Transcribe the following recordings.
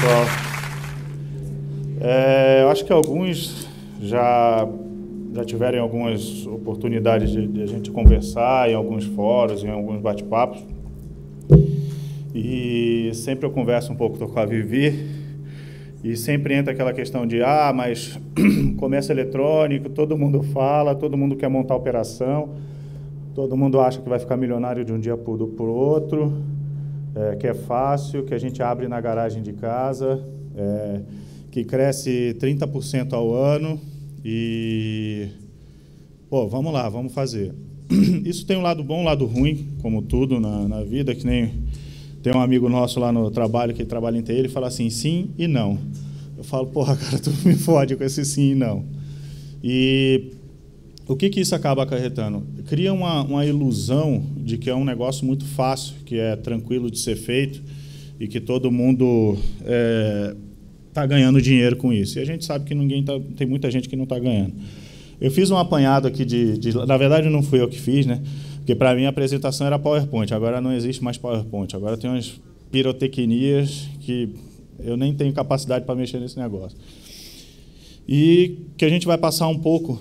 pessoal. É, eu acho que alguns já, já tiveram algumas oportunidades de, de a gente conversar em alguns fóruns, em alguns bate-papos. E sempre eu converso um pouco com a Vivi e sempre entra aquela questão de ah, mas comércio eletrônico, todo mundo fala, todo mundo quer montar operação, todo mundo acha que vai ficar milionário de um dia para o outro é, que é fácil, que a gente abre na garagem de casa, é, que cresce 30% ao ano e. Pô, vamos lá, vamos fazer. Isso tem um lado bom, um lado ruim, como tudo na, na vida, que nem tem um amigo nosso lá no trabalho que trabalha em TI, ele fala assim, sim e não. Eu falo, porra, cara, tu me fode com esse sim e não. E o que, que isso acaba acarretando? Cria uma, uma ilusão de que é um negócio muito fácil, que é tranquilo de ser feito e que todo mundo está é, tá ganhando dinheiro com isso. E a gente sabe que ninguém tá, tem muita gente que não está ganhando. Eu fiz um apanhado aqui de, de, Na verdade, não fui eu que fiz, né? Porque para mim a apresentação era PowerPoint. Agora não existe mais PowerPoint. Agora tem umas pirotecnias que eu nem tenho capacidade para mexer nesse negócio. E que a gente vai passar um pouco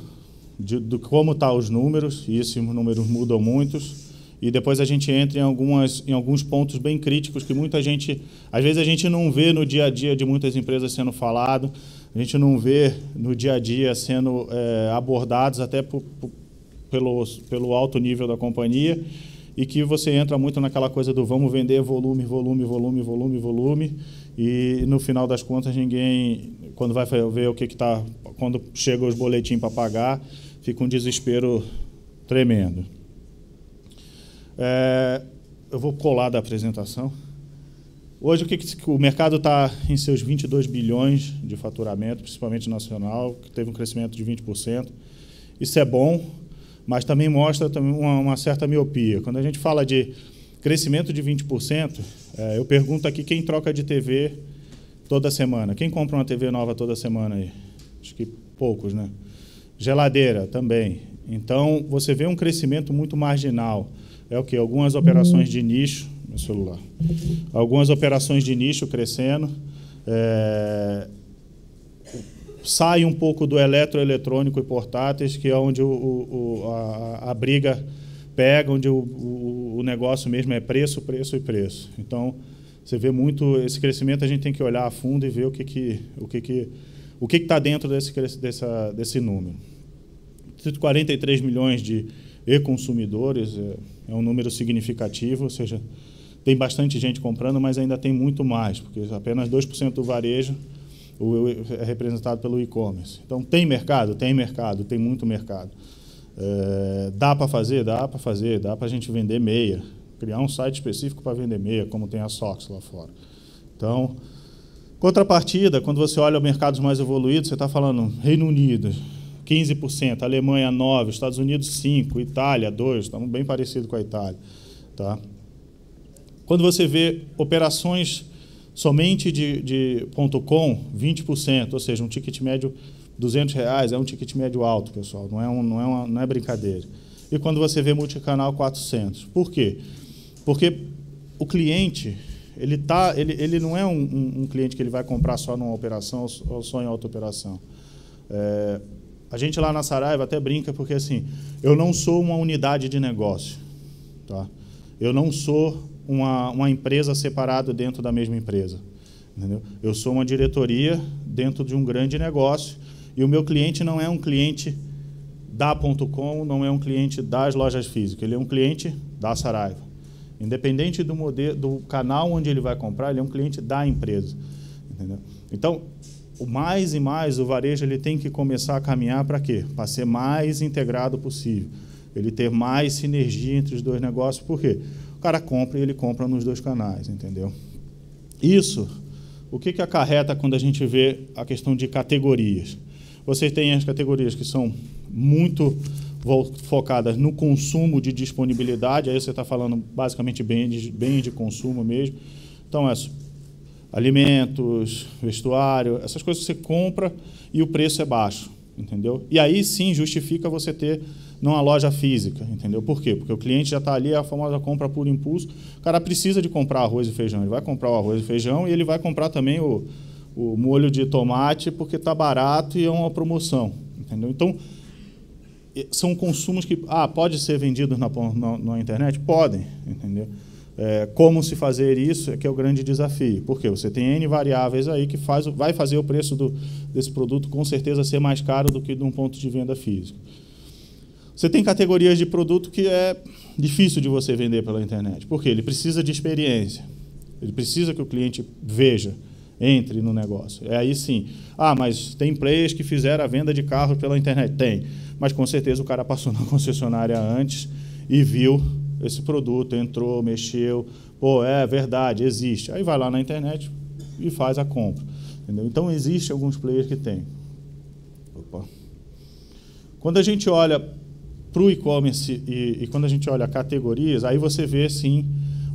de, de como estão tá os números, e esses números mudam muitos, e depois a gente entra em, algumas, em alguns pontos bem críticos que muita gente, às vezes a gente não vê no dia a dia de muitas empresas sendo falado, a gente não vê no dia a dia sendo é, abordados até por, por, pelo, pelo alto nível da companhia, e que você entra muito naquela coisa do vamos vender volume, volume, volume, volume, volume, e no final das contas ninguém, quando vai ver o que está, quando chega os boletins para pagar, fica um desespero tremendo. É, eu vou colar da apresentação. Hoje, o que, que o mercado está em seus 22 bilhões de faturamento, principalmente nacional, que teve um crescimento de 20%. Isso é bom, mas também mostra uma, uma certa miopia. Quando a gente fala de crescimento de 20%, é, eu pergunto aqui quem troca de TV toda semana. Quem compra uma TV nova toda semana aí? Acho que poucos, né? Geladeira também. Então, você vê um crescimento muito marginal. É o que? Algumas operações de nicho. Meu celular. Algumas operações de nicho crescendo. É, sai um pouco do eletroeletrônico e portáteis, que é onde o, o, a, a, briga pega, onde o, o, negócio mesmo é preço, preço e preço. Então, você vê muito esse crescimento, a gente tem que olhar a fundo e ver o que, que, o que, que o que está dentro desse, desse número? 143 milhões de e-consumidores é, é um número significativo, ou seja, tem bastante gente comprando, mas ainda tem muito mais, porque apenas 2% do varejo é representado pelo e-commerce. Então, tem mercado? Tem mercado, tem muito mercado. É, dá para fazer? Dá para fazer, dá para a gente vender meia, criar um site específico para vender meia, como tem a Sox lá fora. Então, Contrapartida, quando você olha mercados mais evoluídos, você está falando Reino Unido, 15%, Alemanha 9%, Estados Unidos 5%, Itália 2%, estamos bem parecido com a Itália. Tá? Quando você vê operações somente de, de ponto .com, 20%, ou seja, um ticket médio 200 reais é um ticket médio alto, pessoal, não é, um, não é, uma, não é brincadeira. E quando você vê multicanal, 400. Por quê? Porque o cliente ele, tá, ele, ele não é um, um, um cliente que ele vai comprar só numa operação ou só em outra operação. É, a gente lá na Saraiva até brinca porque assim, eu não sou uma unidade de negócio, tá? Eu não sou uma, uma empresa separada dentro da mesma empresa, entendeu? Eu sou uma diretoria dentro de um grande negócio e o meu cliente não é um cliente da.com, não é um cliente das lojas físicas, ele é um cliente da Saraiva. Independente do, modelo, do canal onde ele vai comprar, ele é um cliente da empresa. Entendeu? Então, o mais e mais o varejo ele tem que começar a caminhar para quê? Para ser mais integrado possível. Ele ter mais sinergia entre os dois negócios, por quê? O cara compra e ele compra nos dois canais, entendeu? Isso, o que, que acarreta quando a gente vê a questão de categorias? Vocês têm as categorias que são muito focadas no consumo de disponibilidade, aí você está falando basicamente bem de, bem de consumo mesmo. Então, é alimentos, vestuário, essas coisas que você compra e o preço é baixo, entendeu? E aí sim justifica você ter não a loja física, entendeu? Por quê? Porque o cliente já está ali, é a famosa compra por impulso. O cara precisa de comprar arroz e feijão. Ele vai comprar o arroz e feijão e ele vai comprar também o, o molho de tomate porque está barato e é uma promoção, entendeu? Então, são consumos que ah, pode ser vendidos na, na, na internet? Podem, entendeu? É, como se fazer isso é que é o grande desafio, porque você tem N variáveis aí que faz, vai fazer o preço do, desse produto com certeza ser mais caro do que de um ponto de venda físico. Você tem categorias de produto que é difícil de você vender pela internet, porque ele precisa de experiência, ele precisa que o cliente veja, entre no negócio. É aí sim. Ah, mas tem players que fizeram a venda de carro pela internet. Tem. Mas com certeza o cara passou na concessionária antes e viu esse produto, entrou, mexeu. Pô, é verdade, existe. Aí vai lá na internet e faz a compra. Entendeu? Então existe alguns players que tem. Opa. Quando a gente olha para o e-commerce e, e quando a gente olha categorias, aí você vê sim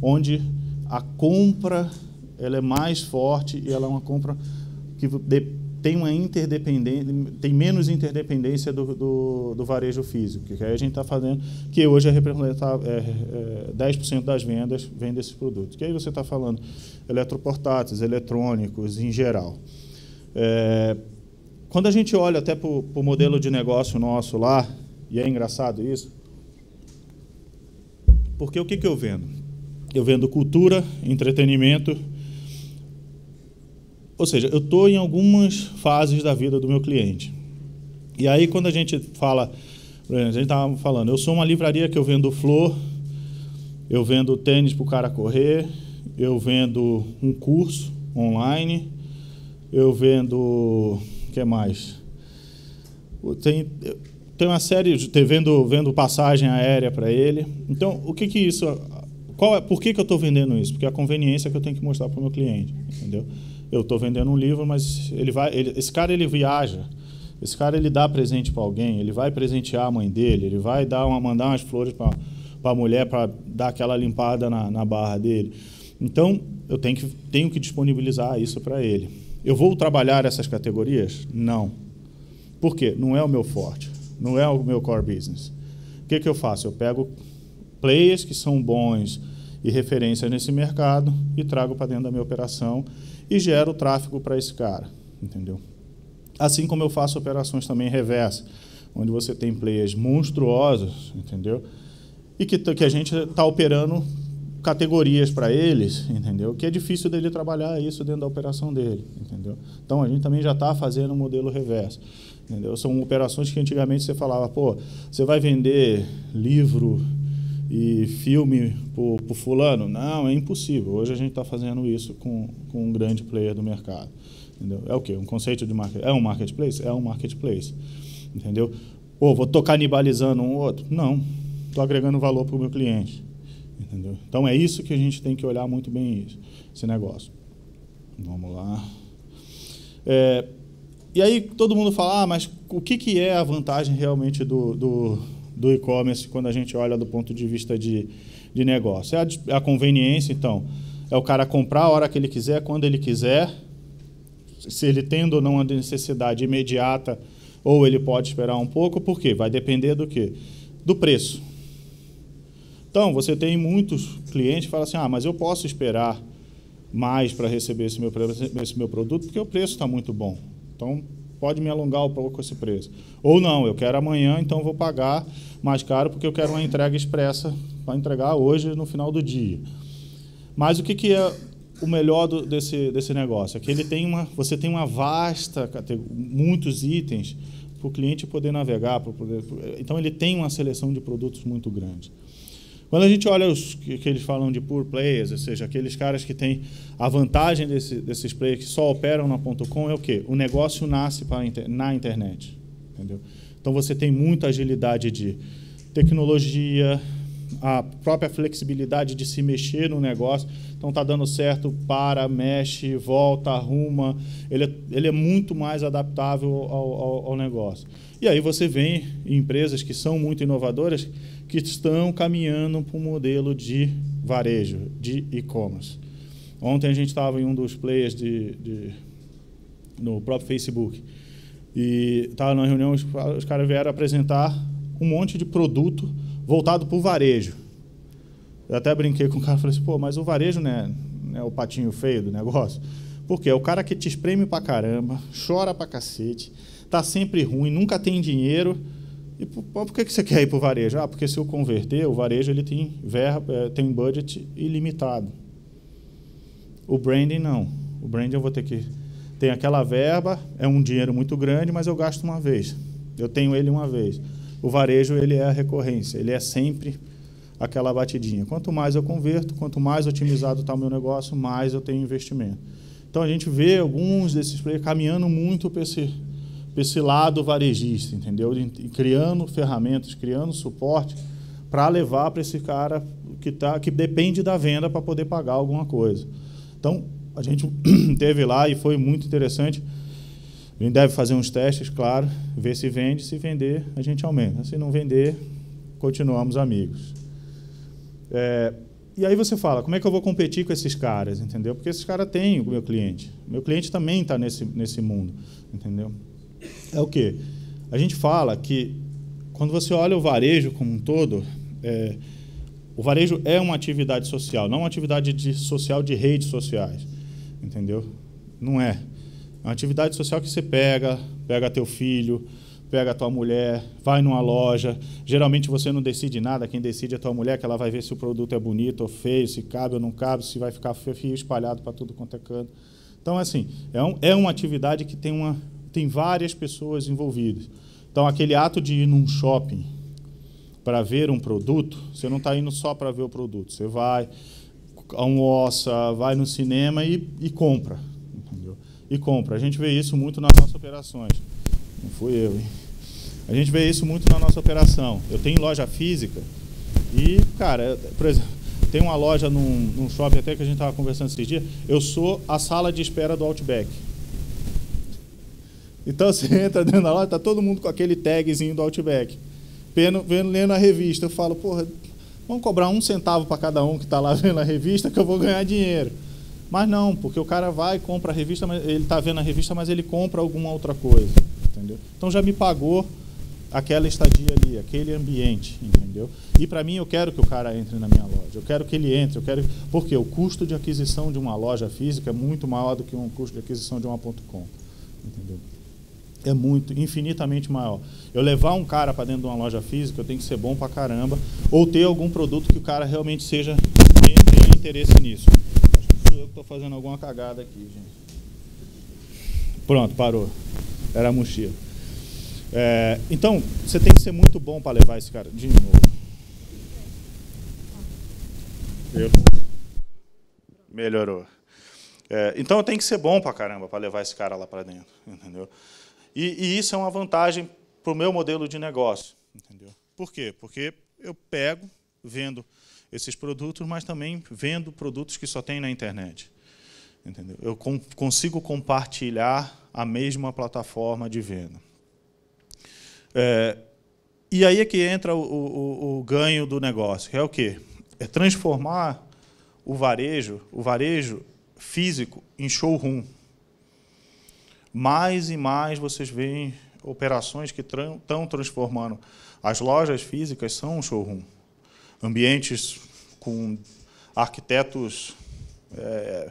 onde a compra ela é mais forte e ela é uma compra que tem uma interdependência, tem menos interdependência do, do, do varejo físico, que aí a gente está fazendo, que hoje é representar é, é, 10% é, das vendas vem desse produto Que aí você está falando eletroportáteis, eletrônicos em geral. É, quando a gente olha até para o modelo de negócio nosso lá, e é engraçado isso, porque o que, que eu vendo? Eu vendo cultura, entretenimento ou seja, eu estou em algumas fases da vida do meu cliente. E aí, quando a gente fala, a gente estava falando, eu sou uma livraria que eu vendo flor, eu vendo tênis para o cara correr, eu vendo um curso online, eu vendo. O que mais? Tem, tem uma série de. Tem, vendo, vendo passagem aérea para ele. Então, o que, que isso. Qual é, por que, que eu estou vendendo isso? Porque é a conveniência que eu tenho que mostrar para o meu cliente. Entendeu? eu estou vendendo um livro, mas ele vai, ele, esse cara ele viaja, esse cara ele dá presente para alguém, ele vai presentear a mãe dele, ele vai dar uma, mandar umas flores para a mulher para dar aquela limpada na, na barra dele. Então, eu tenho que, tenho que disponibilizar isso para ele. Eu vou trabalhar essas categorias? Não. Por quê? Não é o meu forte, não é o meu core business. O que, que eu faço? Eu pego players que são bons e referências nesse mercado e trago para dentro da minha operação e gero tráfego para esse cara, entendeu? Assim como eu faço operações também reversa, onde você tem players monstruosos, entendeu? E que, que a gente está operando categorias para eles, entendeu? Que é difícil dele trabalhar isso dentro da operação dele, entendeu? Então a gente também já está fazendo um modelo reverso, entendeu? São operações que antigamente você falava, pô, você vai vender livro e filme para o fulano. Não, é impossível. Hoje a gente está fazendo isso com, com um grande player do mercado. Entendeu? É o quê? Um conceito de market... É um marketplace? É um marketplace. Entendeu? Ou vou estou canibalizando um outro? Não. Estou agregando valor para o meu cliente. Entendeu? Então é isso que a gente tem que olhar muito bem isso, esse negócio. Vamos lá. É, e aí todo mundo fala, ah, mas o que, que é a vantagem realmente do, do do e-commerce quando a gente olha do ponto de vista de, de negócio. É a, é a conveniência, então, é o cara comprar a hora que ele quiser, quando ele quiser, se ele tendo ou não a necessidade imediata, ou ele pode esperar um pouco, por quê? Vai depender do quê? Do preço. Então, você tem muitos clientes que falam assim, ah, mas eu posso esperar mais para receber esse meu, esse meu produto, porque o preço está muito bom. Então, pode me alongar um pouco esse preço. Ou não, eu quero amanhã, então vou pagar mais caro porque eu quero uma entrega expressa para entregar hoje no final do dia. Mas o que, que é o melhor do, desse, desse negócio? É que ele tem uma, você tem uma vasta, muitos itens para o cliente poder navegar. Poder, então, ele tem uma seleção de produtos muito grande. Quando a gente olha os que, que eles falam de poor players, ou seja, aqueles caras que têm a vantagem desse, desses players que só operam na ponto .com é o quê? O negócio nasce para, na internet, entendeu? Então você tem muita agilidade de tecnologia, a própria flexibilidade de se mexer no negócio. Então tá dando certo, para, mexe, volta, arruma. Ele é, ele é muito mais adaptável ao, ao, ao negócio. E aí você vem em empresas que são muito inovadoras que estão caminhando para um modelo de varejo, de e-commerce. Ontem a gente estava em um dos players de, de no próprio Facebook e estava na reunião, os, os caras vieram apresentar um monte de produto voltado para o varejo. Eu até brinquei com o cara e falei assim, pô, mas o varejo não é, não é o patinho feio do negócio? Porque é o cara que te espreme pra caramba, chora pra cacete, tá sempre ruim, nunca tem dinheiro e por, por que, que você quer ir para o varejo? Ah, porque se eu converter, o varejo ele tem, verba, eh, tem budget ilimitado. O branding não. O branding eu vou ter que. Tem aquela verba, é um dinheiro muito grande, mas eu gasto uma vez. Eu tenho ele uma vez. O varejo ele é a recorrência, ele é sempre aquela batidinha. Quanto mais eu converto, quanto mais otimizado está o meu negócio, mais eu tenho investimento. Então a gente vê alguns desses players caminhando muito para esse para esse lado varejista, entendeu? criando ferramentas, criando suporte para levar para esse cara que, tá, que depende da venda para poder pagar alguma coisa. Então, a gente teve lá e foi muito interessante. A gente deve fazer uns testes, claro, ver se vende. Se vender, a gente aumenta. Se não vender, continuamos amigos. É, e aí você fala, como é que eu vou competir com esses caras, entendeu? Porque esses caras têm o meu cliente. meu cliente também está nesse, nesse mundo, entendeu? é o quê? A gente fala que quando você olha o varejo como um todo, é, o varejo é uma atividade social, não uma atividade de, social de redes sociais, entendeu? Não é. É uma atividade social que você pega, pega teu filho, pega tua mulher, vai numa loja. Geralmente você não decide nada, quem decide é tua mulher, que ela vai ver se o produto é bonito ou feio, se cabe ou não cabe, se vai ficar fio espalhado para tudo quanto é canto. Então, assim, é, um, é uma atividade que tem uma tem várias pessoas envolvidas. Então, aquele ato de ir num shopping para ver um produto, você não está indo só para ver o produto. Você vai, almoça, vai no cinema e, e compra. Entendeu? E compra. A gente vê isso muito nas nossas operações. Não fui eu, hein? A gente vê isso muito na nossa operação. Eu tenho loja física e, cara, por exemplo, tem uma loja num, num shopping até que a gente estava conversando esses dias. Eu sou a sala de espera do Outback. Então você entra dentro da loja, tá todo mundo com aquele tagzinho do Outback. Vendo, vendo lendo a revista, eu falo, porra, vamos cobrar um centavo para cada um que está lá vendo a revista que eu vou ganhar dinheiro. Mas não, porque o cara vai, compra a revista, ele está vendo a revista, mas ele compra alguma outra coisa. Entendeu? Então já me pagou aquela estadia ali, aquele ambiente, entendeu? E para mim eu quero que o cara entre na minha loja, eu quero que ele entre, eu quero porque o custo de aquisição de uma loja física é muito maior do que o um custo de aquisição de uma ponto .com, entendeu? é muito, infinitamente maior. Eu levar um cara para dentro de uma loja física, eu tenho que ser bom para caramba, ou ter algum produto que o cara realmente seja tenha interesse nisso. Acho que sou eu que estou fazendo alguma cagada aqui, gente. Pronto, parou. Era a mochila. É, então, você tem que ser muito bom para levar esse cara. De novo. Eu. Melhorou. É, então eu tenho que ser bom para caramba para levar esse cara lá para dentro, entendeu? E, e isso é uma vantagem para o meu modelo de negócio. Entendeu? Por quê? Porque eu pego, vendo esses produtos, mas também vendo produtos que só tem na internet. Entendeu? Eu com, consigo compartilhar a mesma plataforma de venda. É, e aí é que entra o, o, o ganho do negócio, que é o quê? É transformar o varejo, o varejo físico em showroom mais e mais vocês veem operações que estão transformando. As lojas físicas são um showroom. Ambientes com arquitetos é,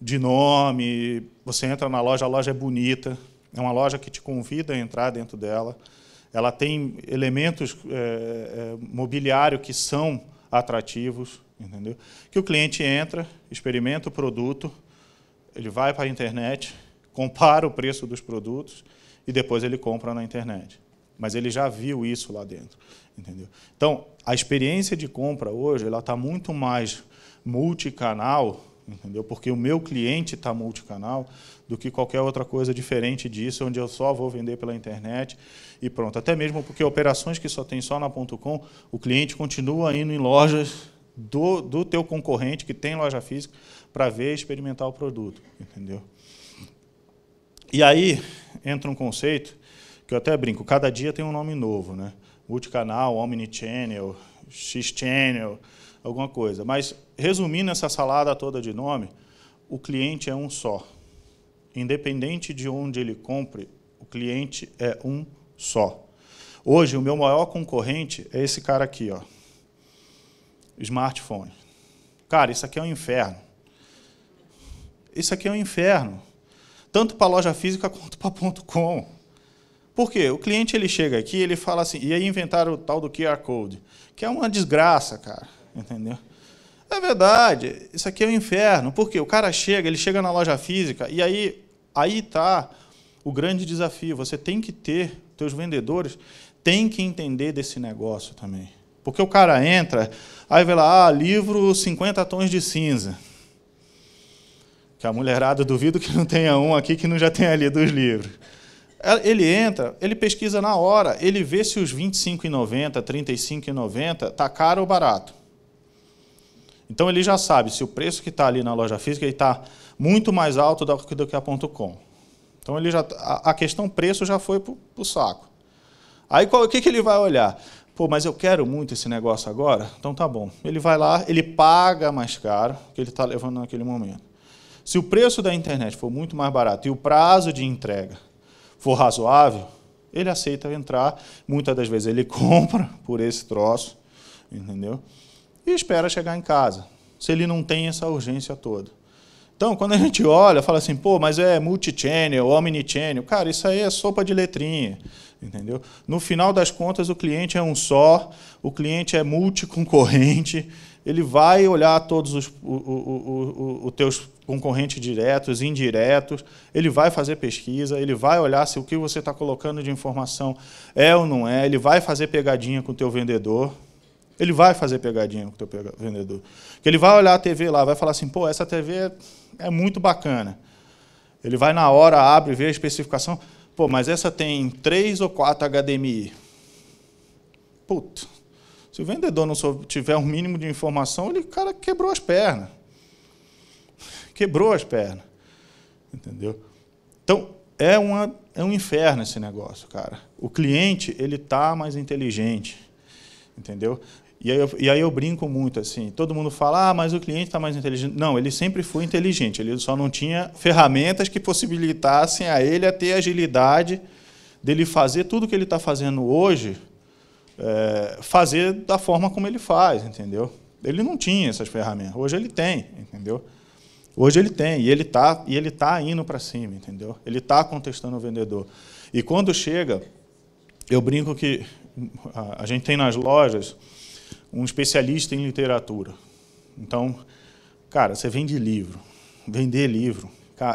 de nome. Você entra na loja, a loja é bonita. É uma loja que te convida a entrar dentro dela. Ela tem elementos é, é, mobiliário que são atrativos, entendeu? Que o cliente entra, experimenta o produto, ele vai para a internet, compara o preço dos produtos e depois ele compra na internet. Mas ele já viu isso lá dentro, entendeu? Então, a experiência de compra hoje ela está muito mais multicanal, entendeu? Porque o meu cliente está multicanal do que qualquer outra coisa diferente disso, onde eu só vou vender pela internet e pronto. Até mesmo porque operações que só tem só na .com, o cliente continua indo em lojas do, do teu concorrente que tem loja física para ver e experimentar o produto, entendeu? E aí entra um conceito que eu até brinco, cada dia tem um nome novo, né? Multicanal, Omnichannel, X-Channel, alguma coisa. Mas, resumindo essa salada toda de nome, o cliente é um só. Independente de onde ele compre, o cliente é um só. Hoje, o meu maior concorrente é esse cara aqui, ó. Smartphone. Cara, isso aqui é um inferno. Isso aqui é um inferno tanto para a loja física quanto para ponto .com. Por quê? O cliente ele chega aqui, ele fala assim, e aí inventaram o tal do QR Code, que é uma desgraça, cara, entendeu? É verdade, isso aqui é um inferno. Por quê? O cara chega, ele chega na loja física e aí aí tá o grande desafio. Você tem que ter teus vendedores tem que entender desse negócio também. Porque o cara entra, aí vai lá, ah, livro 50 tons de cinza que a mulherada duvido que não tenha um aqui que não já tenha lido os livros. Ele entra, ele pesquisa na hora, ele vê se os 25,90, 35,90 tá caro ou barato. Então ele já sabe se o preço que está ali na loja física está muito mais alto do que a ponto .com. Então ele já, a, a questão preço já foi para o saco. Aí qual, o que, que ele vai olhar? Pô, mas eu quero muito esse negócio agora? Então tá bom. Ele vai lá, ele paga mais caro que ele está levando naquele momento. Se o preço da internet for muito mais barato e o prazo de entrega for razoável, ele aceita entrar. Muitas das vezes ele compra por esse troço, entendeu? E espera chegar em casa, se ele não tem essa urgência toda. Então, quando a gente olha, fala assim, pô, mas é multi-channel, omnichannel. Cara, isso aí é sopa de letrinha, entendeu? No final das contas, o cliente é um só, o cliente é multiconcorrente, concorrente ele vai olhar todos os o, o, o, teus concorrentes diretos, indiretos, ele vai fazer pesquisa, ele vai olhar se o que você está colocando de informação é ou não é, ele vai fazer pegadinha com o teu vendedor, ele vai fazer pegadinha com o teu vendedor. Porque ele vai olhar a TV lá, vai falar assim, pô, essa TV é, é muito bacana. Ele vai na hora, abre, vê a especificação, pô, mas essa tem 3 ou 4 HDMI. Puto. Se o vendedor não tiver um mínimo de informação, ele, cara, quebrou as pernas. Quebrou as pernas. Entendeu? Então, é, uma, é um inferno esse negócio, cara. O cliente, ele tá mais inteligente. Entendeu? E aí, eu, e aí eu brinco muito assim. Todo mundo fala, ah, mas o cliente está mais inteligente. Não, ele sempre foi inteligente. Ele só não tinha ferramentas que possibilitassem a ele a ter agilidade dele fazer tudo que ele está fazendo hoje é, fazer da forma como ele faz, entendeu? Ele não tinha essas ferramentas. Hoje ele tem, entendeu? Hoje ele tem e ele tá e ele tá indo para cima, entendeu? Ele tá contestando o vendedor. E quando chega, eu brinco que a, gente tem nas lojas um especialista em literatura. Então, cara, você vende livro, vender livro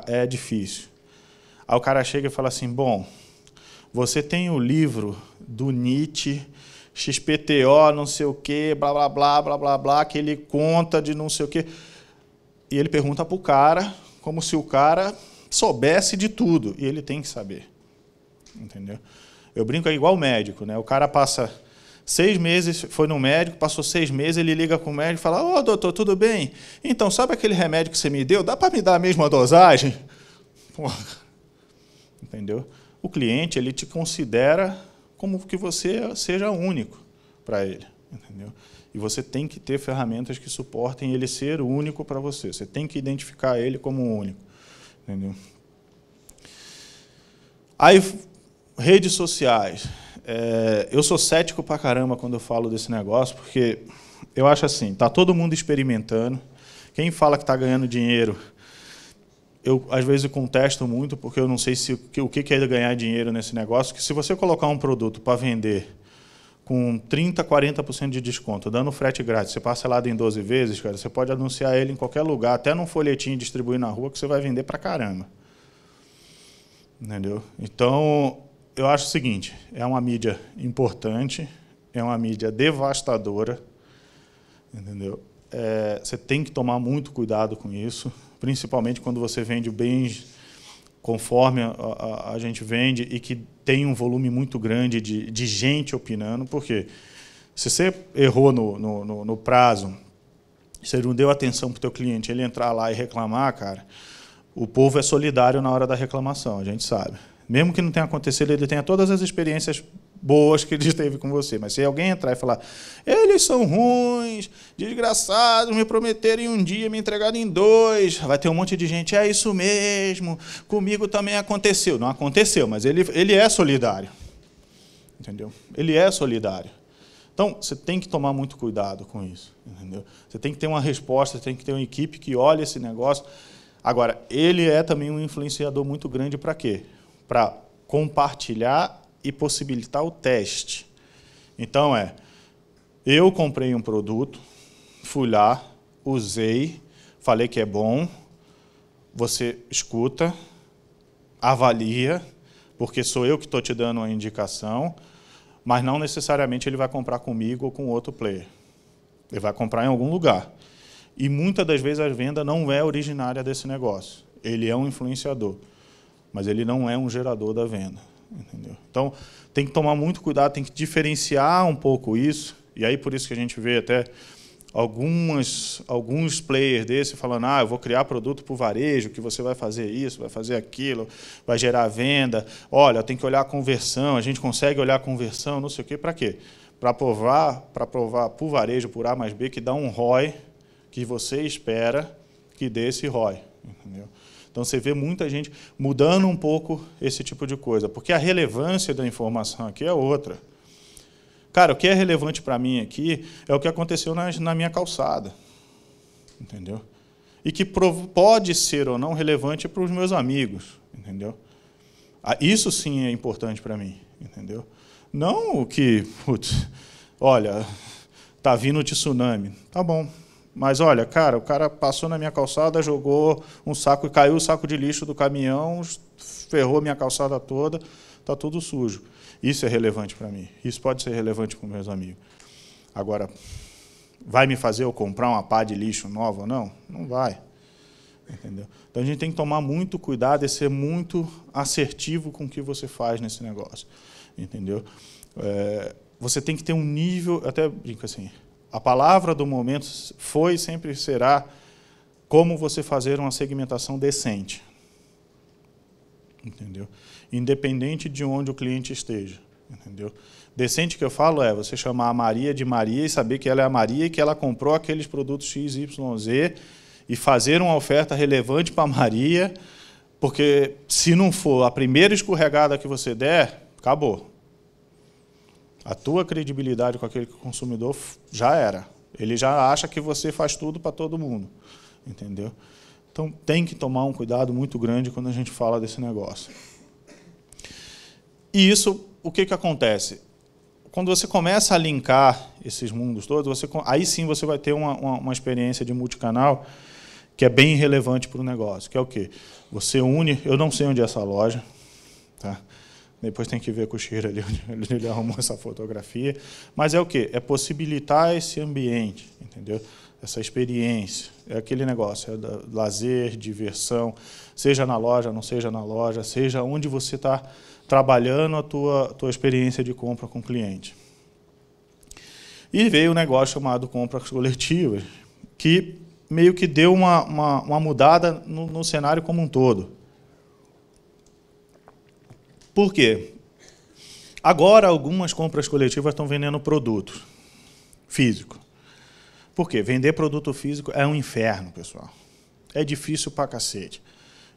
é difícil. Aí o cara chega e fala assim: bom, você tem o livro do Nietzsche XPTO, não sei o quê, blá, blá, blá, blá, blá, blá, que ele conta de não sei o quê. E ele pergunta para o cara, como se o cara soubesse de tudo. E ele tem que saber. Entendeu? Eu brinco é igual o médico, né? O cara passa seis meses, foi no médico, passou seis meses, ele liga com o médico e fala: Ô oh, doutor, tudo bem? Então, sabe aquele remédio que você me deu? Dá para me dar a mesma dosagem? Porra. Entendeu? O cliente ele te considera como que você seja único para ele, entendeu? E você tem que ter ferramentas que suportem ele ser único para você. Você tem que identificar ele como único, entendeu? Aí, redes sociais. É, eu sou cético pra caramba quando eu falo desse negócio, porque eu acho assim, tá todo mundo experimentando. Quem fala que está ganhando dinheiro eu às vezes contesto muito porque eu não sei se o que é ganhar dinheiro nesse negócio, que se você colocar um produto para vender com 30, 40% de desconto, dando frete grátis, você passa lá em 12 vezes, cara, você pode anunciar ele em qualquer lugar, até num folhetinho distribuir na rua que você vai vender para caramba. Entendeu? Então, eu acho o seguinte, é uma mídia importante, é uma mídia devastadora, entendeu? É, você tem que tomar muito cuidado com isso principalmente quando você vende bens conforme a, a, a, gente vende e que tem um volume muito grande de, de gente opinando, porque se você errou no, no, no, no prazo, você não deu atenção para o teu cliente, ele entrar lá e reclamar, cara, o povo é solidário na hora da reclamação, a gente sabe. Mesmo que não tenha acontecido, ele tenha todas as experiências boas que ele teve com você. Mas se alguém entrar e falar, eles são ruins, desgraçados, me prometeram em um dia, me entregaram em dois, vai ter um monte de gente, é isso mesmo, comigo também aconteceu. Não aconteceu, mas ele, ele é solidário. Entendeu? Ele é solidário. Então, você tem que tomar muito cuidado com isso. Entendeu? Você tem que ter uma resposta, tem que ter uma equipe que olhe esse negócio. Agora, ele é também um influenciador muito grande para quê? Para compartilhar e possibilitar o teste. Então é, eu comprei um produto, fui lá, usei, falei que é bom, você escuta, avalia, porque sou eu que estou te dando a indicação, mas não necessariamente ele vai comprar comigo ou com outro player. Ele vai comprar em algum lugar. E muitas das vezes a venda não é originária desse negócio. Ele é um influenciador, mas ele não é um gerador da venda. Entendeu? Então, tem que tomar muito cuidado, tem que diferenciar um pouco isso. E aí, por isso que a gente vê até algumas, alguns players desse falando: ah, eu vou criar produto para o varejo, que você vai fazer isso, vai fazer aquilo, vai gerar venda. Olha, tem que olhar a conversão, a gente consegue olhar a conversão, não sei o quê, para quê? Para provar para provar para o varejo, por A mais B, que dá um ROI que você espera que dê esse ROI. Entendeu? Então você vê muita gente mudando um pouco esse tipo de coisa, porque a relevância da informação aqui é outra. Cara, o que é relevante para mim aqui é o que aconteceu na, na minha calçada. Entendeu? E que pode ser ou não relevante para os meus amigos. Entendeu? Ah, isso sim é importante para mim. Entendeu? Não o que, putz, olha, tá vindo o tsunami. Tá bom, mas olha, cara, o cara passou na minha calçada, jogou um saco e caiu o saco de lixo do caminhão, ferrou a minha calçada toda, tá tudo sujo. Isso é relevante para mim. Isso pode ser relevante para meus amigos. Agora, vai me fazer eu comprar uma pá de lixo nova ou não? Não vai. Entendeu? Então a gente tem que tomar muito cuidado e ser muito assertivo com o que você faz nesse negócio. Entendeu? É, você tem que ter um nível, até brinco assim, a palavra do momento foi e sempre será como você fazer uma segmentação decente. Entendeu? Independente de onde o cliente esteja. Entendeu? Decente que eu falo é você chamar a Maria de Maria e saber que ela é a Maria e que ela comprou aqueles produtos XYZ e fazer uma oferta relevante para Maria, porque se não for a primeira escorregada que você der, acabou a tua credibilidade com aquele consumidor já era. Ele já acha que você faz tudo para todo mundo, entendeu? Então tem que tomar um cuidado muito grande quando a gente fala desse negócio. E isso, o que, que acontece? Quando você começa a linkar esses mundos todos, você, aí sim você vai ter uma, uma, uma experiência de multicanal que é bem relevante para o negócio, que é o quê? Você une, eu não sei onde é essa loja, tá? Depois tem que ver com o cheiro ali onde ele arrumou essa fotografia. Mas é o quê? É possibilitar esse ambiente, entendeu? Essa experiência. É aquele negócio, é lazer, diversão, seja na loja, não seja na loja, seja onde você está trabalhando a tua, tua experiência de compra com o cliente. E veio um negócio chamado compras coletivas, que meio que deu uma, uma, uma mudada no, no cenário como um todo. Por quê? Agora, algumas compras coletivas estão vendendo produto físico. Por quê? Vender produto físico é um inferno, pessoal. É difícil pra cacete.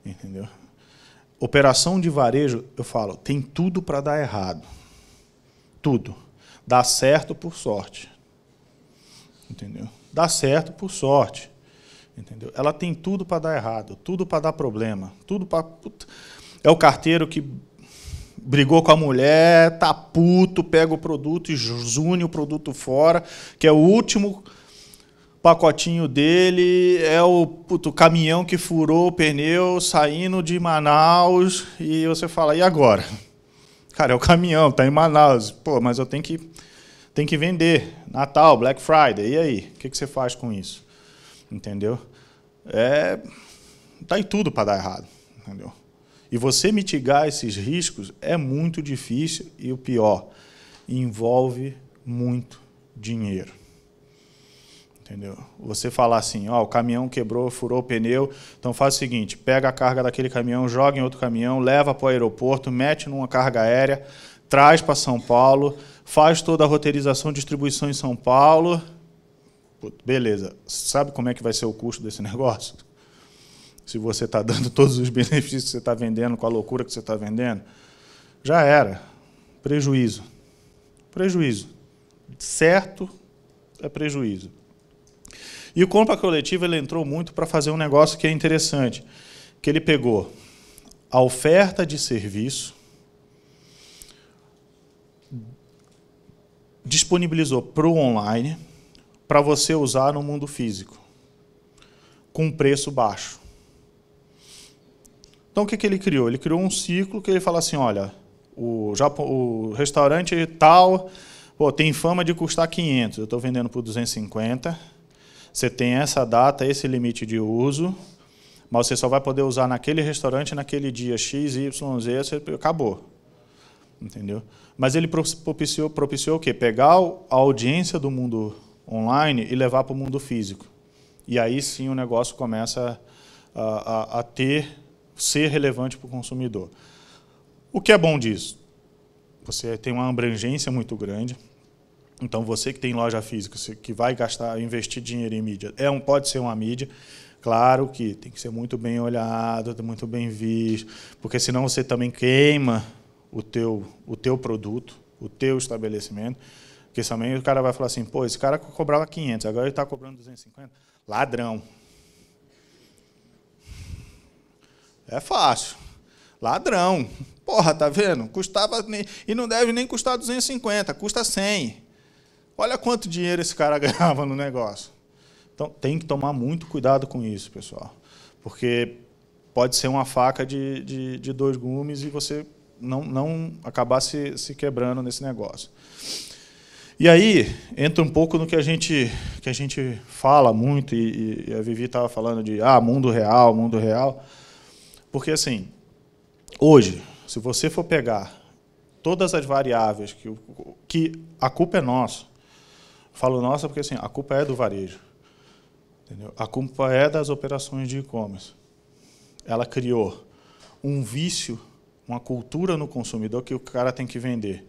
Entendeu? Operação de varejo, eu falo, tem tudo para dar errado. Tudo. Dá certo por sorte. Entendeu? Dá certo por sorte. Entendeu? Ela tem tudo para dar errado, tudo para dar problema, tudo para é o carteiro que brigou com a mulher, tá puto, pega o produto e zune o produto fora, que é o último pacotinho dele, é o puto, caminhão que furou o pneu saindo de Manaus e você fala, e agora? Cara, é o caminhão, tá em Manaus. Pô, mas eu tenho que tem que vender. Natal, Black Friday, e aí? O que, que você faz com isso? Entendeu? É, tá em tudo para dar errado, entendeu? E você mitigar esses riscos é muito difícil e o pior, envolve muito dinheiro. Entendeu? Você falar assim, ó, oh, o caminhão quebrou, furou o pneu, então faz o seguinte, pega a carga daquele caminhão, joga em outro caminhão, leva para o aeroporto, mete numa carga aérea, traz para São Paulo, faz toda a roteirização, distribuição em São Paulo. Beleza. Sabe como é que vai ser o custo desse negócio? se você está dando todos os benefícios que você está vendendo, com a loucura que você está vendendo, já era. Prejuízo. Prejuízo. Certo é prejuízo. E o compra coletivo ele entrou muito para fazer um negócio que é interessante, que ele pegou a oferta de serviço, disponibilizou para o online, para você usar no mundo físico, com preço baixo. Então, o que, que ele criou? Ele criou um ciclo que ele fala assim, olha, o, Japão, o restaurante tal pô, tem fama de custar 500, eu estou vendendo por 250, você tem essa data, esse limite de uso, mas você só vai poder usar naquele restaurante, naquele dia X, Y, Z, acabou. Entendeu? Mas ele propiciou, propiciou o quê? Pegar a audiência do mundo online e levar para o mundo físico. E aí sim o negócio começa a, a, a ter ser relevante para o consumidor. O que é bom disso? Você tem uma abrangência muito grande. Então, você que tem loja física, que vai gastar, investir dinheiro em mídia, é um, pode ser uma mídia. Claro que tem que ser muito bem olhado, muito bem visto, porque senão você também queima o teu, o teu produto, o teu estabelecimento. Porque também o cara vai falar assim, pô, esse cara cobrava 500, agora ele está cobrando 250. Ladrão. É fácil. Ladrão. Porra, tá vendo? Custava nem, e não deve nem custar 250, custa 100. Olha quanto dinheiro esse cara ganhava no negócio. Então tem que tomar muito cuidado com isso, pessoal. Porque pode ser uma faca de, de, de dois gumes e você não, não acabar se, se quebrando nesse negócio. E aí entra um pouco no que a gente, que a gente fala muito, e, e a Vivi estava falando de ah, mundo real, mundo real. Porque, assim, hoje, se você for pegar todas as variáveis que, que a culpa é nossa, falo nossa porque, assim, a culpa é do varejo, entendeu? a culpa é das operações de e-commerce. Ela criou um vício, uma cultura no consumidor que o cara tem que vender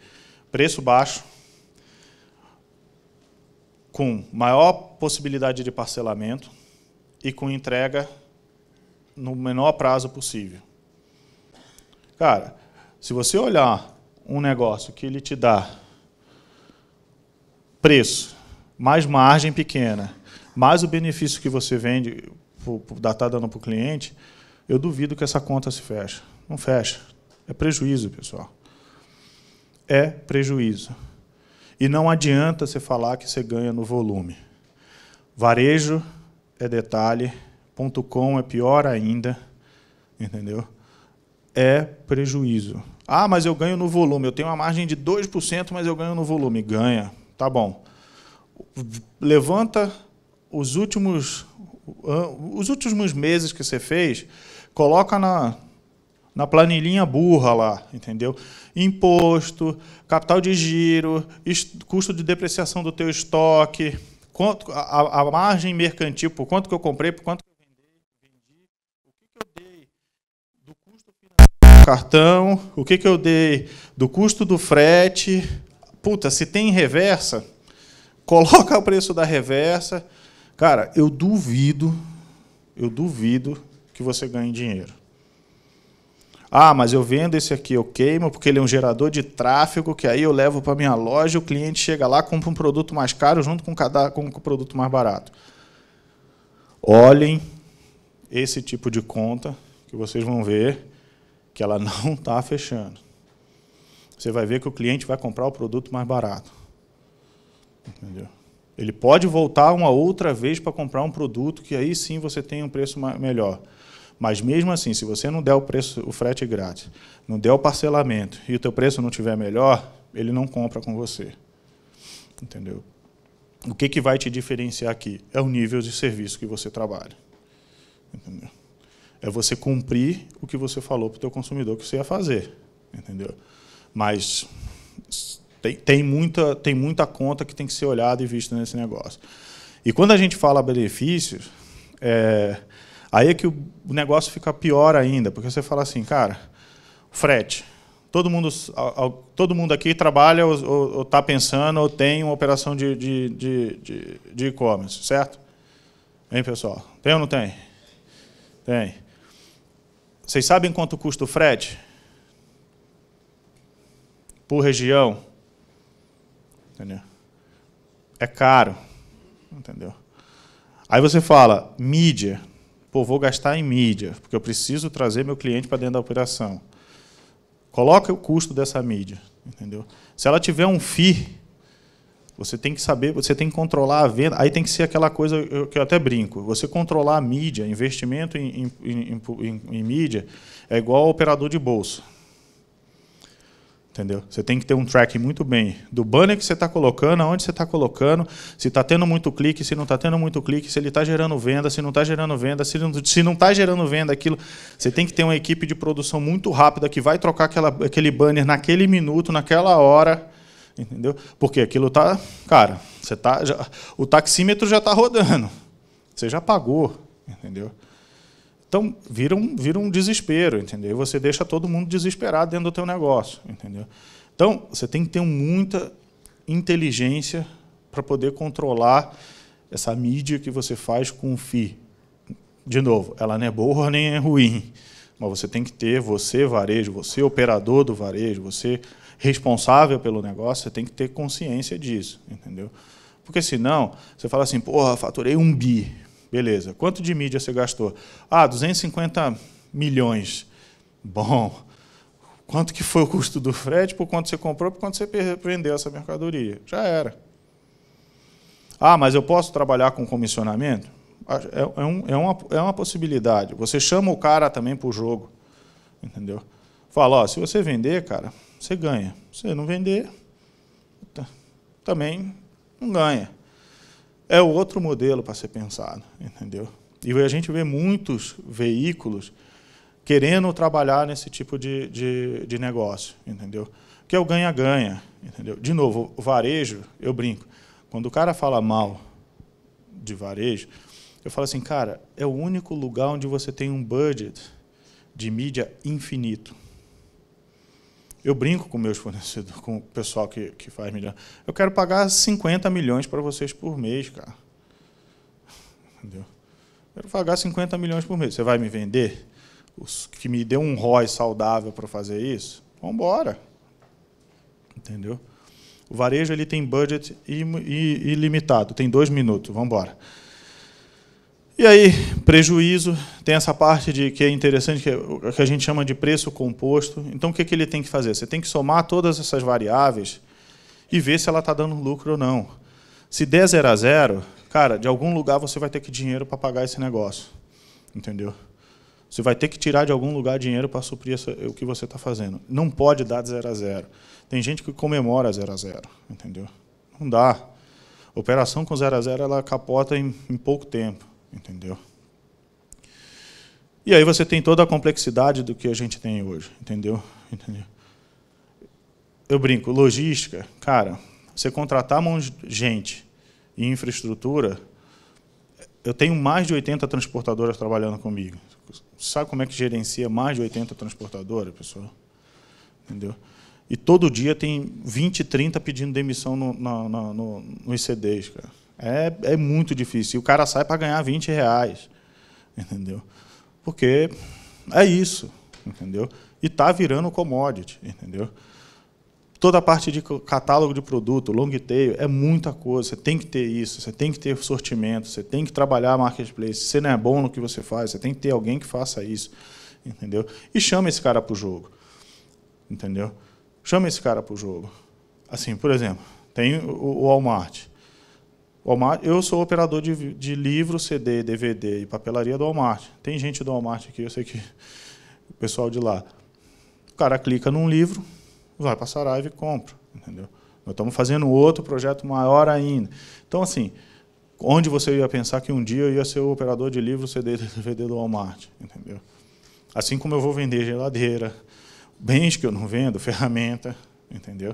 preço baixo, com maior possibilidade de parcelamento e com entrega no menor prazo possível. Cara, se você olhar um negócio que ele te dá preço, mais margem pequena, mais o benefício que você vende, da está dando para o cliente, eu duvido que essa conta se feche. Não fecha. É prejuízo, pessoal. É prejuízo. E não adianta você falar que você ganha no volume. Varejo é detalhe, com é pior ainda, entendeu? É prejuízo. Ah, mas eu ganho no volume, eu tenho uma margem de 2%, mas eu ganho no volume. Ganha, tá bom. Levanta os últimos, os últimos meses que você fez, coloca na, na planilhinha burra lá, entendeu? Imposto, capital de giro, custo de depreciação do teu estoque, quanto a, a margem mercantil, por quanto que eu comprei, por quanto cartão, o que, que eu dei do custo do frete. Puta, se tem reversa, coloca o preço da reversa. Cara, eu duvido, eu duvido que você ganhe dinheiro. Ah, mas eu vendo esse aqui, eu queimo, porque ele é um gerador de tráfego, que aí eu levo para minha loja, o cliente chega lá, compra um produto mais caro junto com, cada, com o produto mais barato. Olhem esse tipo de conta que vocês vão ver que ela não está fechando. Você vai ver que o cliente vai comprar o produto mais barato. Entendeu? Ele pode voltar uma outra vez para comprar um produto que aí sim você tem um preço melhor. Mas mesmo assim, se você não der o preço, o frete grátis, não der o parcelamento e o teu preço não tiver melhor, ele não compra com você. Entendeu? O que, que vai te diferenciar aqui? É o nível de serviço que você trabalha. Entendeu? é você cumprir o que você falou para o teu consumidor que você ia fazer, entendeu? Mas tem, tem, muita, tem muita conta que tem que ser olhada e vista nesse negócio. E quando a gente fala benefícios, é, aí é que o negócio fica pior ainda, porque você fala assim, cara, frete. Todo mundo, todo mundo aqui trabalha ou está pensando ou tem uma operação de, de, de, de e-commerce, certo? Hein, pessoal? Tem ou não tem? Tem. Vocês sabem quanto custa o frete? Por região? Entendeu? É caro. Entendeu? Aí você fala, mídia. Pô, vou gastar em mídia, porque eu preciso trazer meu cliente para dentro da operação. Coloca o custo dessa mídia. Entendeu? Se ela tiver um FII, você tem que saber, você tem que controlar a venda. Aí tem que ser aquela coisa que eu até brinco. Você controlar a mídia, investimento em, em, em, em mídia, é igual ao operador de bolsa. Entendeu? Você tem que ter um tracking muito bem do banner que você está colocando, aonde você está colocando, se está tendo muito clique, se não está tendo muito clique, se ele está gerando venda, se não está gerando venda, se não está gerando venda, aquilo. Você tem que ter uma equipe de produção muito rápida que vai trocar aquela, aquele banner naquele minuto, naquela hora Entendeu? Porque aquilo tá, cara, você tá, já, o taxímetro já está rodando. Você já pagou, entendeu? Então, vira um, vira um desespero, entendeu? Você deixa todo mundo desesperado dentro do teu negócio, entendeu? Então, você tem que ter muita inteligência para poder controlar essa mídia que você faz com o FI. De novo, ela não é boa nem é ruim, mas você tem que ter, você varejo, você operador do varejo, você responsável pelo negócio, você tem que ter consciência disso, entendeu? Porque senão, você fala assim, porra, faturei um bi, beleza. Quanto de mídia você gastou? Ah, 250 milhões. Bom, quanto que foi o custo do frete, por quanto você comprou, por quanto você vendeu essa mercadoria? Já era. Ah, mas eu posso trabalhar com comissionamento? Ah, é, é, um, é, uma, é uma possibilidade. Você chama o cara também para o jogo. Entendeu? Fala, ó, se você vender, cara, você ganha. Se você não vender, tá. também não ganha. É outro modelo para ser pensado, entendeu? E a gente vê muitos veículos querendo trabalhar nesse tipo de, de, de negócio, entendeu? Que é o ganha-ganha, entendeu? De novo, o varejo, eu brinco. Quando o cara fala mal de varejo, eu falo assim, cara, é o único lugar onde você tem um budget de mídia infinito. Eu brinco com meus fornecedores, com o pessoal que, que faz milhão. Eu quero pagar 50 milhões para vocês por mês, cara. Entendeu? quero pagar 50 milhões por mês. Você vai me vender? Os que me deu um ROI saudável para fazer isso? Vamos embora. Entendeu? O varejo ele tem budget ilimitado. Tem dois minutos. Vamos embora. E aí, prejuízo, tem essa parte de que é interessante, que, é, que a gente chama de preço composto. Então, o que, é que ele tem que fazer? Você tem que somar todas essas variáveis e ver se ela está dando lucro ou não. Se der zero a zero, cara, de algum lugar você vai ter que dinheiro para pagar esse negócio. Entendeu? Você vai ter que tirar de algum lugar dinheiro para suprir essa, o que você está fazendo. Não pode dar zero a zero. Tem gente que comemora zero a zero, entendeu? Não dá. Operação com zero a zero ela capota em, em pouco tempo entendeu? E aí você tem toda a complexidade do que a gente tem hoje, entendeu? entendeu? Eu brinco, logística, cara, você contratar de gente e infraestrutura, eu tenho mais de 80 transportadoras trabalhando comigo. Sabe como é que gerencia mais de 80 transportadoras, pessoal? Entendeu? E todo dia tem 20, 30 pedindo demissão no, na, no, nos CDs, cara. É, é muito difícil. E o cara sai para ganhar 20 reais. Entendeu? Porque é isso. Entendeu? E está virando commodity. Entendeu? Toda a parte de catálogo de produto, long tail, é muita coisa. Você tem que ter isso, você tem que ter sortimento, você tem que trabalhar marketplace. Se você não é bom no que você faz, você tem que ter alguém que faça isso. Entendeu? E chama esse cara para o jogo. Entendeu? Chama esse cara para o jogo. Assim, por exemplo, tem o Walmart. Walmart, eu sou operador de, de livro, CD, DVD e papelaria do Walmart. Tem gente do Walmart aqui, eu sei que o pessoal de lá. O cara clica num livro, vai para a Saraiva e compra. Entendeu? Nós estamos fazendo outro projeto maior ainda. Então, assim, onde você ia pensar que um dia eu ia ser o operador de livro, CD, DVD do Walmart? Entendeu? Assim como eu vou vender geladeira, bens que eu não vendo, ferramenta, entendeu?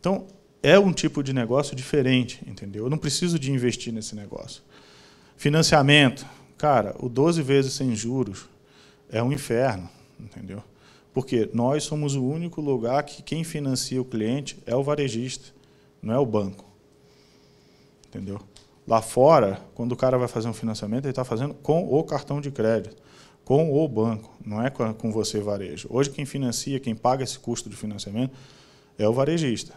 Então, é um tipo de negócio diferente, entendeu? Eu não preciso de investir nesse negócio. Financiamento. Cara, o 12 vezes sem juros é um inferno, entendeu? Porque nós somos o único lugar que quem financia o cliente é o varejista, não é o banco. Entendeu? Lá fora, quando o cara vai fazer um financiamento, ele está fazendo com o cartão de crédito, com o banco, não é com você varejo. Hoje quem financia, quem paga esse custo de financiamento é o varejista.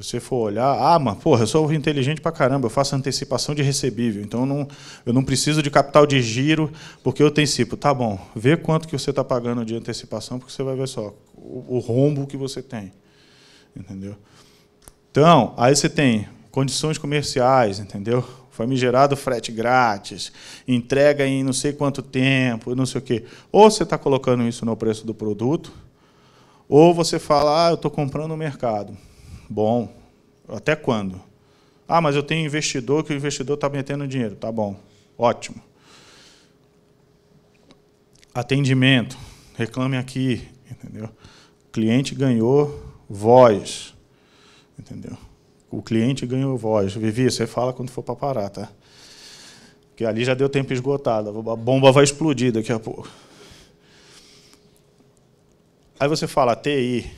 Se você for olhar, ah, mas porra, eu sou inteligente pra caramba, eu faço antecipação de recebível, então eu não, eu não preciso de capital de giro, porque eu antecipo. Tá bom, vê quanto que você está pagando de antecipação, porque você vai ver só o, o rombo que você tem. Entendeu? Então, aí você tem condições comerciais, entendeu? gerado frete grátis, entrega em não sei quanto tempo, não sei o quê. Ou você está colocando isso no preço do produto, ou você fala, ah, eu estou comprando no mercado. Bom. Até quando? Ah, mas eu tenho investidor que o investidor está metendo dinheiro. Tá bom. Ótimo. Atendimento. Reclame aqui. Entendeu? O cliente ganhou voz. Entendeu? O cliente ganhou voz. Vivi, você fala quando for para parar, tá? Porque ali já deu tempo esgotado. A bomba vai explodir daqui a pouco. Aí você fala TI.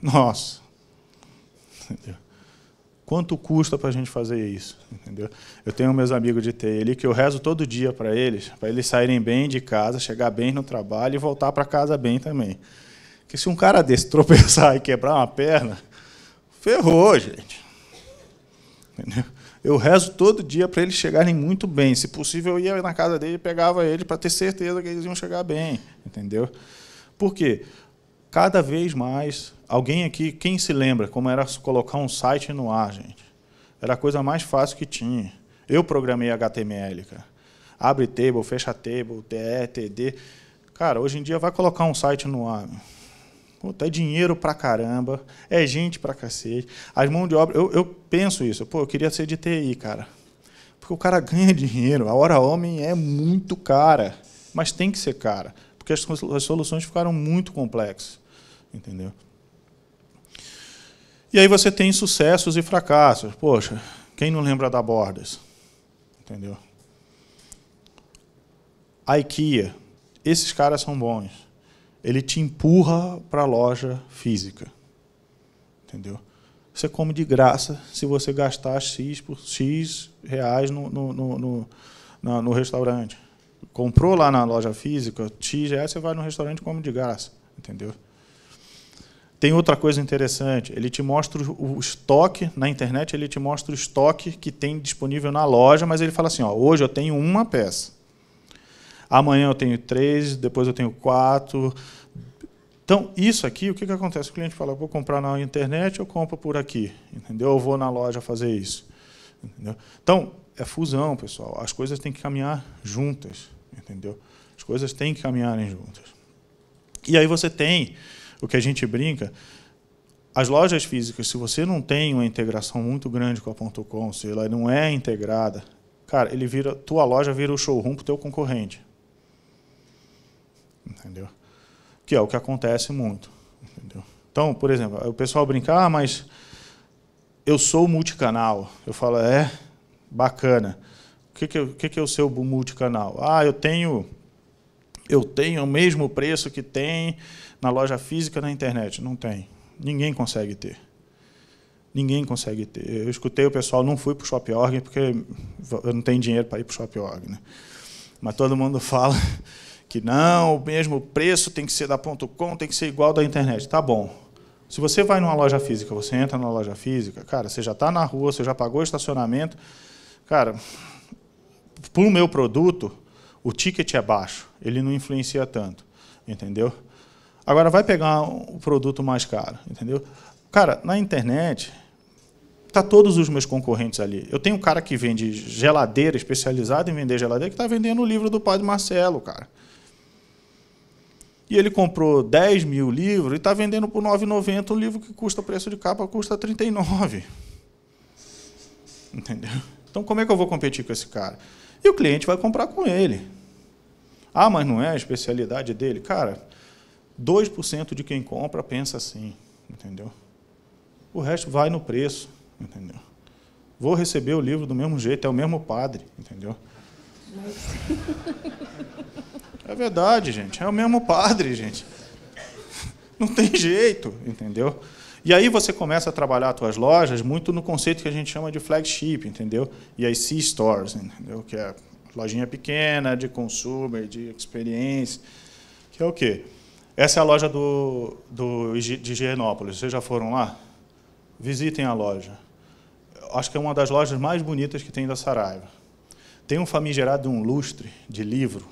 Nossa. Entendeu? Quanto custa para a gente fazer isso? Entendeu? Eu tenho meus amigos de TI ali que eu rezo todo dia para eles, para eles saírem bem de casa, chegar bem no trabalho e voltar para casa bem também. Porque se um cara desse tropeçar e quebrar uma perna, ferrou, gente. Entendeu? Eu rezo todo dia para eles chegarem muito bem. Se possível, eu ia na casa dele e pegava ele para ter certeza que eles iam chegar bem. Entendeu? Por quê? Cada vez mais Alguém aqui, quem se lembra como era colocar um site no ar, gente? Era a coisa mais fácil que tinha. Eu programei HTML, cara. Abre table, fecha table, TE, TD. Cara, hoje em dia vai colocar um site no ar. Puta, é dinheiro pra caramba, é gente pra cacete. As mãos de obra. Eu, eu penso isso. Pô, eu queria ser de TI, cara. Porque o cara ganha dinheiro. A hora homem é muito cara. Mas tem que ser cara. Porque as, as soluções ficaram muito complexas. Entendeu? E aí você tem sucessos e fracassos. Poxa, quem não lembra da Borders? Entendeu? A IKEA, esses caras são bons. Ele te empurra para a loja física. Entendeu? Você come de graça se você gastar X, por, X reais no, no, no, no, no restaurante. Comprou lá na loja física, X reais, você vai no restaurante e come de graça. Entendeu? Tem outra coisa interessante, ele te mostra o estoque na internet, ele te mostra o estoque que tem disponível na loja, mas ele fala assim, ó, hoje eu tenho uma peça. Amanhã eu tenho três, depois eu tenho quatro. Então, isso aqui, o que, que acontece? O cliente fala, vou comprar na internet, eu compro por aqui. Entendeu? Eu vou na loja fazer isso. Entendeu? Então, é fusão, pessoal. As coisas têm que caminhar juntas. Entendeu? As coisas têm que caminharem juntas. E aí você tem o que a gente brinca, as lojas físicas, se você não tem uma integração muito grande com a ponto .com, se ela não é integrada, cara, ele vira, tua loja vira o showroom pro teu concorrente. Entendeu? Que é o que acontece muito. Entendeu? Então, por exemplo, o pessoal brinca, ah, mas eu sou multicanal. Eu falo, é, bacana. O que, que, o que, que é o seu multicanal? Ah, eu tenho eu tenho o mesmo preço que tem na loja física na internet. Não tem. Ninguém consegue ter. Ninguém consegue ter. Eu escutei o pessoal, não fui para o Shopping Org porque eu não tenho dinheiro para ir para o Shopping Org. Né? Mas todo mundo fala que não, o mesmo preço tem que ser da ponto .com, tem que ser igual da internet. Tá bom. Se você vai numa loja física, você entra numa loja física, cara, você já está na rua, você já pagou o estacionamento. Cara, por meu produto, o ticket é baixo, ele não influencia tanto, entendeu? Agora vai pegar o um produto mais caro, entendeu? Cara, na internet tá todos os meus concorrentes ali. Eu tenho um cara que vende geladeira, especializado em vender geladeira, que está vendendo o livro do Padre Marcelo, cara. E ele comprou 10 mil livros e está vendendo por 9,90 um livro que custa preço de capa, custa 39. Entendeu? Então como é que eu vou competir com esse cara? e o cliente vai comprar com ele. Ah, mas não é a especialidade dele? Cara, 2% de quem compra pensa assim, entendeu? O resto vai no preço, entendeu? Vou receber o livro do mesmo jeito, é o mesmo padre, entendeu? É verdade, gente, é o mesmo padre, gente. Não tem jeito, entendeu? E aí você começa a trabalhar suas lojas muito no conceito que a gente chama de flagship, entendeu? E as C-stores, entendeu? Que é lojinha pequena, de consumer, de experiência, que é o quê? Essa é a loja do, do, de Higienópolis. Vocês já foram lá? Visitem a loja. Acho que é uma das lojas mais bonitas que tem da Saraiva. Tem um famigerado um lustre de livro.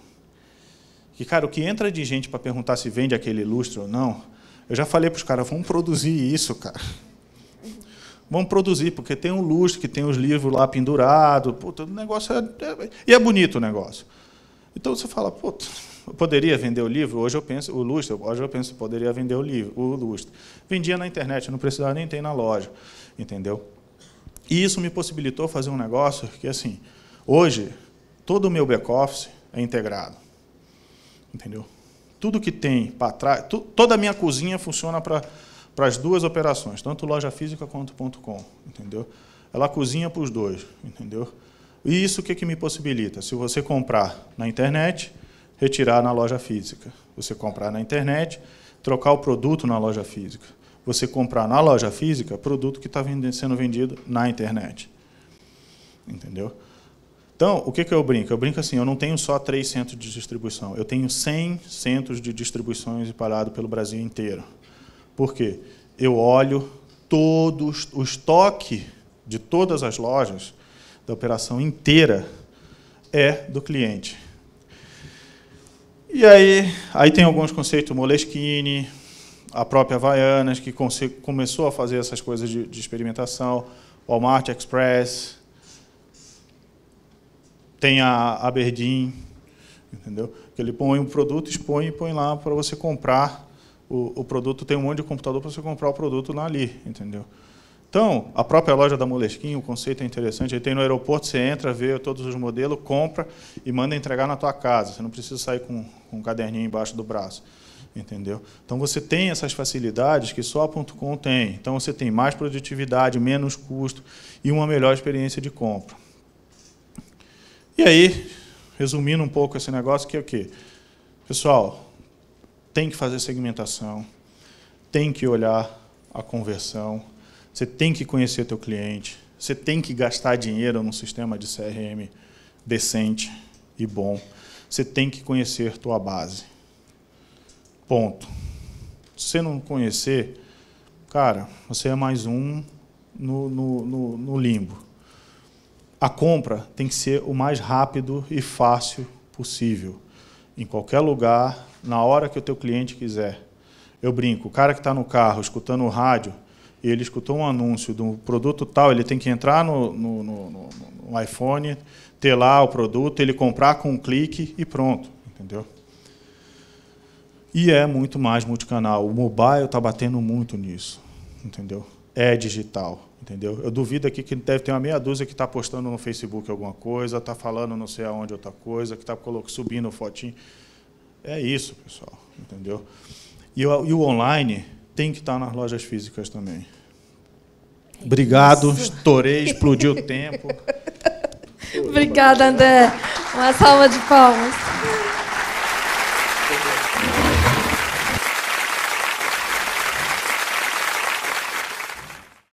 Que, cara, o que entra de gente para perguntar se vende aquele lustre ou não, eu já falei para os caras, vamos produzir isso, cara. Vamos produzir, porque tem um lustre que tem os livros lá pendurados. Puta, o negócio é, é, E é bonito o negócio. Então você fala, puta, eu poderia vender o livro? Hoje eu penso, o lustre, hoje eu penso, poderia vender o livro, o lustre. Vendia na internet, não precisava nem ter na loja. Entendeu? E isso me possibilitou fazer um negócio que, assim, hoje, todo o meu back-office é integrado. Entendeu? tudo que tem para trás, tu, toda a minha cozinha funciona para as duas operações, tanto loja física quanto ponto .com, entendeu? Ela cozinha para os dois, entendeu? E isso o que, que me possibilita? Se você comprar na internet, retirar na loja física. Você comprar na internet, trocar o produto na loja física. Você comprar na loja física, produto que está sendo vendido na internet. Entendeu? Então, o que, que eu brinco? Eu brinco assim, eu não tenho só três centros de distribuição, eu tenho 100 centros de distribuições espalhados pelo Brasil inteiro. Por quê? Eu olho todo o estoque de todas as lojas, da operação inteira, é do cliente. E aí, aí tem alguns conceitos, Moleskine, a própria Havaianas, que começou a fazer essas coisas de, de experimentação, Walmart Express, tem a Aberdeen, entendeu? Que ele põe um produto, expõe e põe lá para você comprar o, o, produto. Tem um monte de computador para você comprar o produto lá ali, entendeu? Então, a própria loja da Molesquinha, o conceito é interessante. Aí tem no aeroporto, você entra, vê todos os modelos, compra e manda entregar na tua casa. Você não precisa sair com, com um caderninho embaixo do braço entendeu? Então você tem essas facilidades que só a .com tem. Então você tem mais produtividade, menos custo e uma melhor experiência de compra. E aí, resumindo um pouco esse negócio, que é o quê? Pessoal, tem que fazer segmentação, tem que olhar a conversão, você tem que conhecer teu cliente, você tem que gastar dinheiro num sistema de CRM decente e bom. Você tem que conhecer tua base. Ponto. Se você não conhecer, cara, você é mais um no, no, no, no limbo a compra tem que ser o mais rápido e fácil possível. Em qualquer lugar, na hora que o teu cliente quiser. Eu brinco, o cara que está no carro escutando o rádio, e ele escutou um anúncio de um produto tal, ele tem que entrar no, no, no, no, iPhone, ter lá o produto, ele comprar com um clique e pronto, entendeu? E é muito mais multicanal. O mobile está batendo muito nisso, entendeu? É digital. Entendeu? Eu duvido aqui que deve ter uma meia dúzia que está postando no Facebook alguma coisa, está falando não sei aonde outra coisa, que está subindo fotinho. É isso, pessoal. Entendeu? E o, e o online tem que estar tá nas lojas físicas também. Obrigado, isso. estourei, explodiu o tempo. Obrigada, André. Uma salva de palmas.